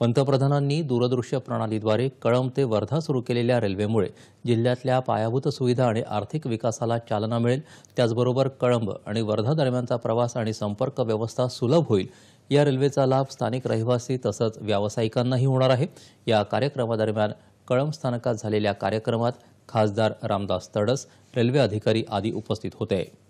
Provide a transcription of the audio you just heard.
पंतप्रधानांनी दूरदृश्य प्रणालीद्वारे कळंब ते वर्धा सुरू केलेल्या रेल्वेमुळे जिल्ह्यातल्या पायाभूत सुविधा आणि आर्थिक विकासाला चालना मिळेल त्याचबरोबर कळंब आणि वर्धा दरम्यानचा प्रवास आणि संपर्क व्यवस्था सुलभ होईल या रेल्वेचा लाभ स्थानिक रहिवासी तसंच व्यावसायिकांनाही होणार आहे या कार्यक्रमादरम्यान कळंब स्थानकात झालेल्या कार्यक्रमात खासदार रामदास तडस रेल्वे अधिकारी आदी उपस्थित होते